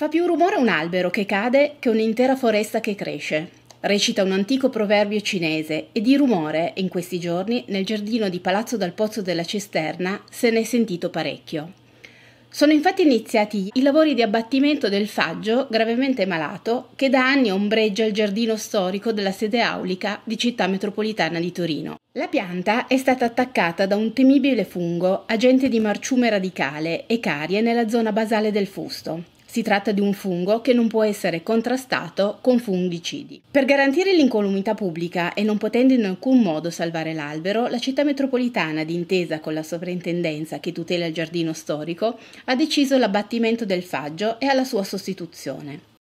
Fa più rumore un albero che cade che un'intera foresta che cresce. Recita un antico proverbio cinese e di rumore, in questi giorni, nel giardino di Palazzo dal Pozzo della Cisterna se n'è sentito parecchio. Sono infatti iniziati i lavori di abbattimento del faggio gravemente malato che da anni ombreggia il giardino storico della sede aulica di città metropolitana di Torino. La pianta è stata attaccata da un temibile fungo agente di marciume radicale e carie nella zona basale del fusto. Si tratta di un fungo che non può essere contrastato con fungicidi. Per garantire l'incolumità pubblica e non potendo in alcun modo salvare l'albero, la città metropolitana, d'intesa con la sovrintendenza che tutela il giardino storico, ha deciso l'abbattimento del faggio e alla sua sostituzione.